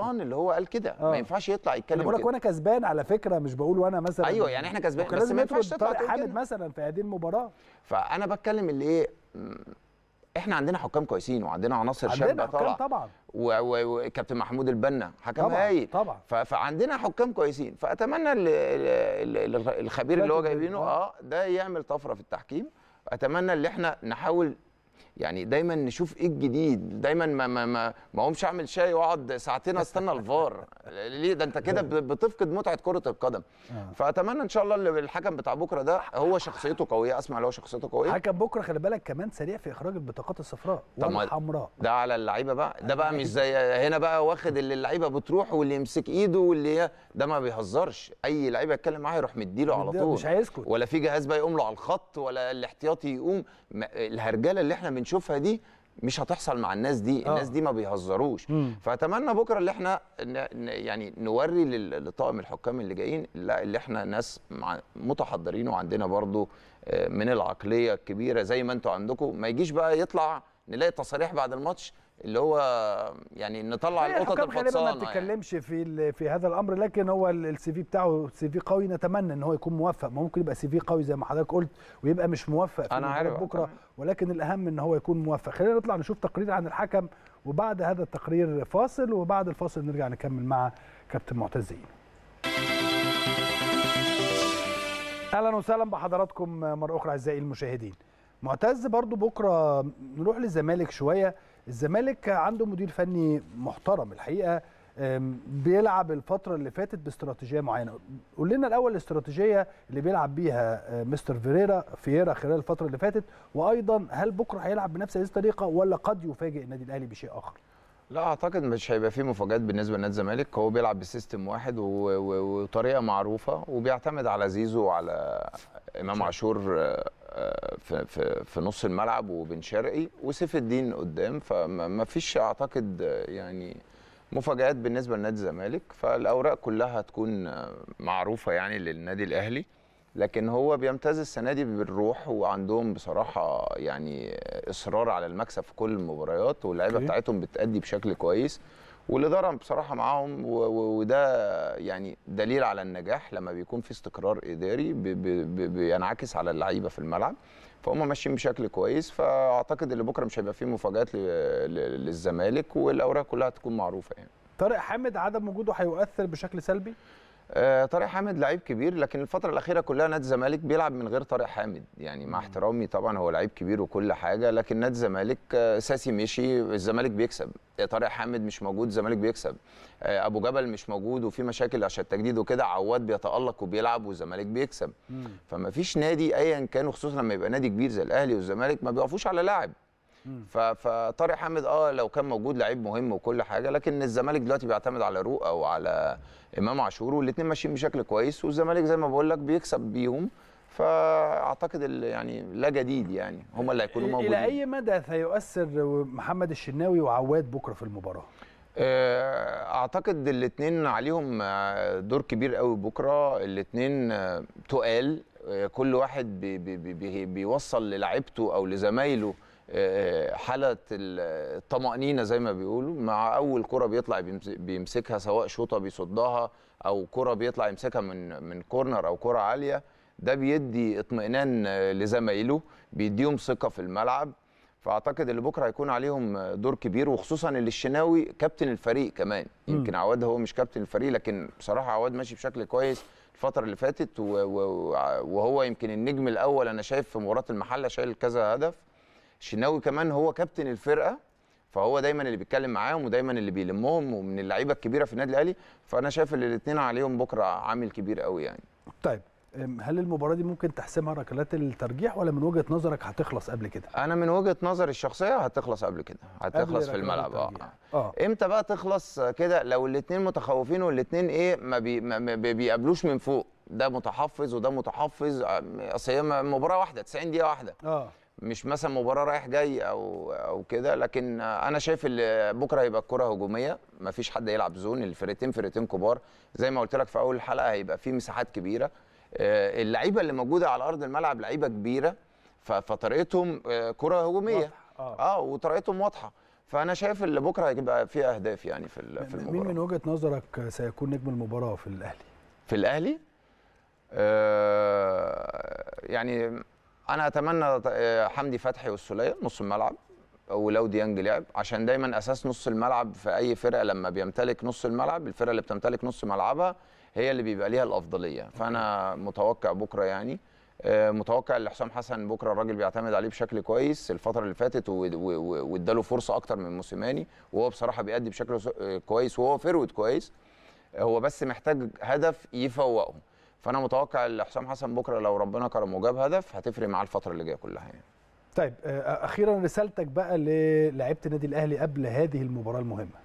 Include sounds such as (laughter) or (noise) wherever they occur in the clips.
الشيطان اللي هو قال كده ما آه. ينفعش يطلع يتكلم بقول لك وانا كسبان على فكره مش بقول وانا مثلا ايوة يعني احنا كسبان بس ما ينفعش تطلع حامد مثلا في هذه المباراه فانا بتكلم اللي ايه احنا عندنا حكام كويسين وعندنا عناصر شابه طبعا طبعا وكابتن محمود البنا حكم هايل طبعا فعندنا حكام كويسين فاتمنى الخبير اللي هو جايبينه آه. اه ده يعمل طفره في التحكيم اتمنى اللي احنا نحاول يعني دايما نشوف ايه الجديد دايما ما ما ما, ما قومش اعمل شاي واقعد ساعتين استنى الفار (laughs) ليه ده انت كده (laughs) بتفقد متعه كره القدم آه. فاتمنى ان شاء الله اللي الحكم بتاع بكره ده هو شخصيته قويه اسمع اللي هو شخصيته قويه حكم بكره خلي بالك كمان سريع في اخراج البطاقات الصفراء والحمراء ده على اللعيبه بقى ده بقى مش (laughs) زي هنا بقى واخد اللي اللعيبه بتروح واللي يمسك ايده واللي ده ما بيهزرش اي لعيبه يتكلم معاه يروح مديله على طول مش هيسكت ولا في جهاز بقى يقوم له على الخط ولا الاحتياطي يقوم الهرجله اللي احنا من بنشوفها دي مش هتحصل مع الناس دي آه. الناس دي ما بيهزروش فاتمنى بكره اللي احنا يعني نوري لطاقم الحكام اللي جايين اللي احنا ناس متحضرين وعندنا برضو آه، من العقليه الكبيره زي ما انتوا عندكم ما يجيش بقى يطلع نلاقي تصاريح بعد الماتش اللي هو يعني نطلع القطط الفطسانه ما تتكلمش يعني. في في هذا الامر لكن هو السي في بتاعه سي في قوي نتمنى ان هو يكون موفق ما ممكن يبقى سي في قوي زي ما حضرتك قلت ويبقى مش موفق في أنا عارف بكره ولكن الاهم ان هو يكون موفق خلينا نطلع نشوف تقرير عن الحكم وبعد هذا التقرير فاصل وبعد الفاصل نرجع نكمل مع كابتن معتز اهلا وسهلا بحضراتكم مره اخرى اعزائي المشاهدين معتز برضو بكره نروح للزمالك شويه الزمالك عنده مدير فني محترم الحقيقه بيلعب الفتره اللي فاتت باستراتيجيه معينه قول لنا الاول الاستراتيجيه اللي بيلعب بيها آه، مستر فيريرا فييرا خلال الفتره اللي فاتت وايضا هل بكره هيلعب بنفس هذه الطريقه ولا قد يفاجئ النادي الاهلي بشيء اخر لا اعتقد مش هيبقى فيه مفاجات بالنسبه لنادي الزمالك هو بيلعب بسيستم واحد وطريقه معروفه وبيعتمد على زيزو وعلى امام عاشور آه، في في في نص الملعب وبن شرقي وسيف الدين قدام فما فيش اعتقد يعني مفاجات بالنسبه لنادي الزمالك فالاوراق كلها هتكون معروفه يعني للنادي الاهلي لكن هو بيمتاز السنه دي بالروح وعندهم بصراحه يعني اصرار على المكسب في كل المباريات واللعيبه بتاعتهم بتأدي بشكل كويس والاداره بصراحه معاهم وده يعني دليل على النجاح لما بيكون في استقرار اداري بينعكس على اللعيبه في الملعب فهم ماشيين بشكل كويس فاعتقد ان بكره مش هيبقى فيه مفاجات للزمالك والاوراق كلها هتكون معروفه يعني طارق حامد عدم وجوده هيؤثر بشكل سلبي آه، طارق حامد لعيب كبير لكن الفتره الاخيره كلها نادي الزمالك بيلعب من غير طارق حامد يعني مع احترامي طبعا هو لعيب كبير وكل حاجه لكن نادي الزمالك آه، ساسي مشي الزمالك بيكسب آه، طارق حامد مش موجود الزمالك بيكسب ابو جبل مش موجود وفي مشاكل عشان التجديد وكده عواد بيتالق وبيلعب والزمالك بيكسب فما فيش نادي ايا كان وخصوصا لما يبقى نادي كبير زي الاهلي والزمالك ما بيقفوش على لاعب فطارق حامد اه لو كان موجود لعيب مهم وكل حاجه لكن الزمالك دلوقتي بيعتمد على روق او على امام عاشور والاثنين ماشيين بشكل كويس والزمالك زي ما بقول لك بيكسب بيهم فاعتقد يعني لا جديد يعني هم اللي هيكونوا موجودين الى اي مدى سيؤثر محمد الشناوي وعواد بكره في المباراه؟ آه، اعتقد الاثنين عليهم آه، دور كبير قوي بكره الاثنين آه، تقال كل واحد بي بي بي بيوصل للاعيبته او لزمايله حاله الطمانينه زي ما بيقولوا مع اول كره بيطلع بيمسكها سواء شوطه بيصدها او كره بيطلع يمسكها من من كورنر او كره عاليه ده بيدي اطمئنان لزمايله بيديهم ثقه في الملعب فاعتقد اللي بكره هيكون عليهم دور كبير وخصوصا اللي الشناوي كابتن الفريق كمان يمكن عواد هو مش كابتن الفريق لكن بصراحه عواد ماشي بشكل كويس الفتره اللي فاتت وهو يمكن النجم الاول انا شايف في مباراه المحله شايل كذا هدف الشناوي كمان هو كابتن الفرقه فهو دايما اللي بيتكلم معاهم ودايما اللي بيلمهم ومن اللعيبه الكبيره في النادي الاهلي فانا شايف ان الاثنين عليهم بكره عامل كبير قوي يعني طيب هل المباراه دي ممكن تحسمها ركلات الترجيح ولا من وجهه نظرك هتخلص قبل كده انا من وجهه نظري الشخصيه هتخلص قبل كده هتخلص في الملعب آه. اه امتى بقى تخلص كده لو الاثنين متخوفين والاثنين ايه ما, بي ما بيقابلوش من فوق ده متحفظ وده متحفظ آه، اصل هي مباراه واحده 90 دقيقه واحده اه مش مثلا مباراه رايح جاي او او كده لكن انا شايف ان بكره هيبقى الكره هجوميه مفيش حد يلعب زون الفرقتين فرقتين كبار زي ما قلت لك في اول الحلقه هيبقى في مساحات كبيره آه، اللعيبه اللي موجوده على ارض الملعب لعيبه كبيره فطريقتهم آه، كره هجوميه اه, آه وطريقتهم واضحه فانا شايف ان بكره هيبقى في اهداف يعني في في المباراه مين من وجهه نظرك سيكون نجم المباراه في الاهلي في الاهلي آه يعني انا اتمنى آه، حمدي فتحي والسوليه نص الملعب ولو ديانج لعب عشان دايما اساس نص الملعب في اي فرقه لما بيمتلك نص الملعب الفرقه اللي بتمتلك نص ملعبها هي اللي بيبقى ليها الافضليه فانا متوقع بكره يعني آه، متوقع ان حسام حسن بكره الراجل بيعتمد عليه بشكل كويس الفتره اللي فاتت واداله فرصه اكتر من موسيماني وهو بصراحه بيأدي بشكل آه، كويس وهو فيرود كويس هو بس محتاج هدف يفوقه فانا متوقع ان حسام حسن بكره لو ربنا كرمه وجاب هدف هتفرق معاه الفتره اللي جايه كلها يعني طيب آه، آه، اخيرا رسالتك بقى للاعيبه النادي الاهلي قبل هذه المباراه المهمه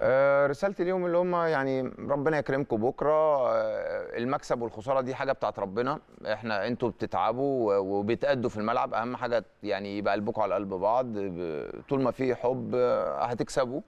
آه، رسالتي ليهم اللي هم يعني ربنا يكرمكم بكره المكسب والخساره دي حاجه بتاعت ربنا احنا انتوا بتتعبوا وبتأدوا في الملعب اهم حاجه يعني يبقى قلبكم على قلب بعض طول ما في حب هتكسبوا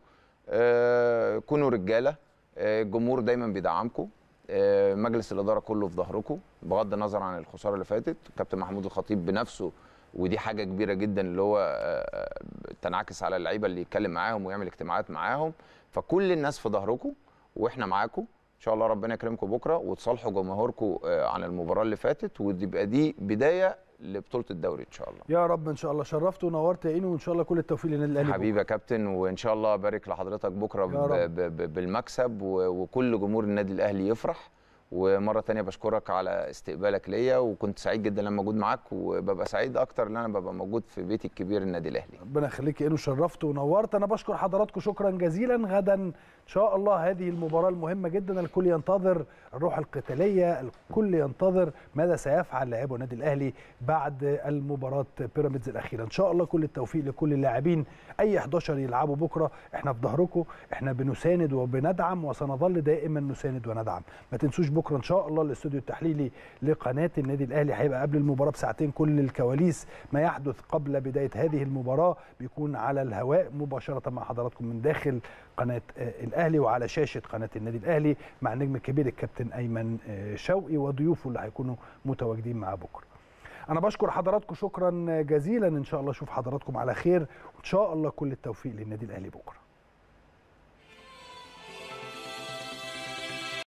كونوا رجاله الجمهور دايما بيدعمكم آه، مجلس الاداره كله في ظهركم بغض النظر عن الخساره اللي فاتت كابتن محمود الخطيب بنفسه ودي حاجه كبيره جدا اللي هو آه، آه، تنعكس على اللعيبه اللي يتكلم معاهم ويعمل اجتماعات معاهم فكل الناس في ظهركم واحنا معاكم ان شاء الله ربنا يكرمكم بكره وتصالحوا جمهوركم عن المباراه اللي فاتت وتبقى دي بدايه لبطوله الدوري ان شاء الله يا رب ان شاء الله شرفت ونورت يا عيني وان شاء الله كل التوفيق للنادي الاهلي حبيبي يا كابتن وان شاء الله بارك لحضرتك بكره ب ب بالمكسب وكل جمهور النادي الاهلي يفرح ومره ثانيه بشكرك على استقبالك ليا وكنت سعيد جدا لما موجود معاك وببقى سعيد اكتر ان انا ببقى موجود في بيتي الكبير النادي الاهلي ربنا يخليك انه شرفت ونورت انا بشكر حضراتكم شكرا جزيلا غدا شاء الله هذه المباراة المهمة جدا الكل ينتظر الروح القتالية الكل ينتظر ماذا سيفعل لاعبو النادي الأهلي بعد المباراة بيراميدز الأخيرة إن شاء الله كل التوفيق لكل اللاعبين أي 11 يلعبوا بكرة إحنا في ظهركم إحنا بنساند وبندعم وسنظل دائما نساند وندعم ما تنسوش بكرة إن شاء الله الاستوديو التحليلي لقناة النادي الأهلي هيبقى قبل المباراة بساعتين كل الكواليس ما يحدث قبل بداية هذه المباراة بيكون على الهواء مباشرة مع حضراتكم من داخل قناة آه، الأهلي الاهلي وعلى شاشه قناه النادي الاهلي مع النجم الكبير الكابتن ايمن آه، شوقي وضيوفه اللي هيكونوا متواجدين معاه بكره انا بشكر حضراتكم شكرا جزيلا ان شاء الله اشوف حضراتكم على خير وان شاء الله كل التوفيق للنادي الاهلي بكره